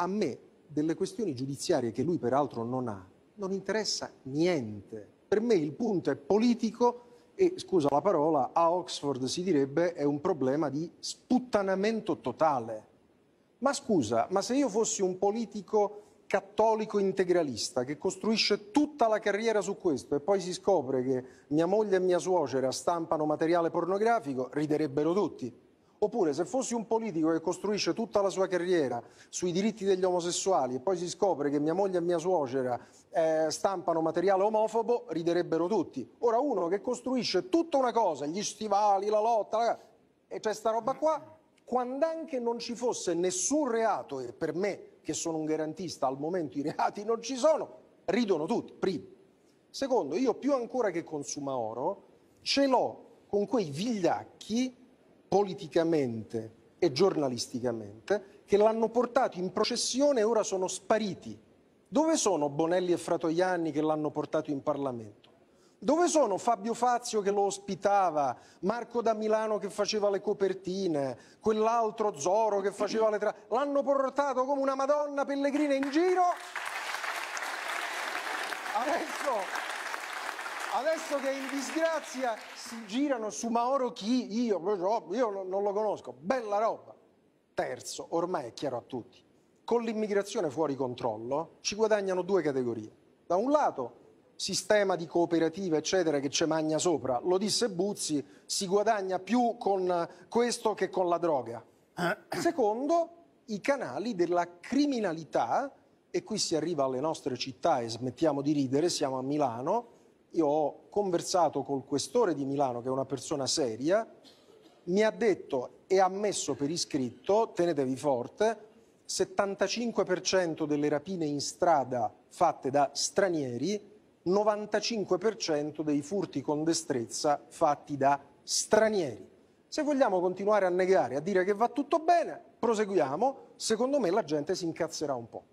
a me delle questioni giudiziarie che lui peraltro non ha, non interessa niente. Per me il punto è politico e, scusa la parola, a Oxford si direbbe è un problema di sputtanamento totale. Ma scusa, ma se io fossi un politico cattolico integralista che costruisce tutta la carriera su questo e poi si scopre che mia moglie e mia suocera stampano materiale pornografico, riderebbero tutti. Oppure se fossi un politico che costruisce tutta la sua carriera sui diritti degli omosessuali e poi si scopre che mia moglie e mia suocera eh, stampano materiale omofobo, riderebbero tutti. Ora uno che costruisce tutta una cosa, gli stivali, la lotta, la... e c'è sta roba qua, quando anche non ci fosse nessun reato, e per me che sono un garantista al momento i reati non ci sono, ridono tutti, primo. Secondo, io più ancora che consuma oro, ce l'ho con quei vigliacchi politicamente e giornalisticamente, che l'hanno portato in processione e ora sono spariti. Dove sono Bonelli e Fratoianni che l'hanno portato in Parlamento? Dove sono Fabio Fazio che lo ospitava, Marco da Milano che faceva le copertine, quell'altro Zoro che faceva le tra... L'hanno portato come una Madonna pellegrina in giro. Adesso adesso che in disgrazia si girano su Mauro chi, io, io non lo conosco, bella roba. Terzo, ormai è chiaro a tutti, con l'immigrazione fuori controllo ci guadagnano due categorie. Da un lato sistema di cooperative, eccetera, che ci magna sopra. Lo disse Buzzi, si guadagna più con questo che con la droga. Eh. Secondo, i canali della criminalità, e qui si arriva alle nostre città e smettiamo di ridere, siamo a Milano, io ho conversato col questore di Milano, che è una persona seria, mi ha detto e ha messo per iscritto, tenetevi forte, 75% delle rapine in strada fatte da stranieri, 95% dei furti con destrezza fatti da stranieri. Se vogliamo continuare a negare, a dire che va tutto bene, proseguiamo, secondo me la gente si incazzerà un po'.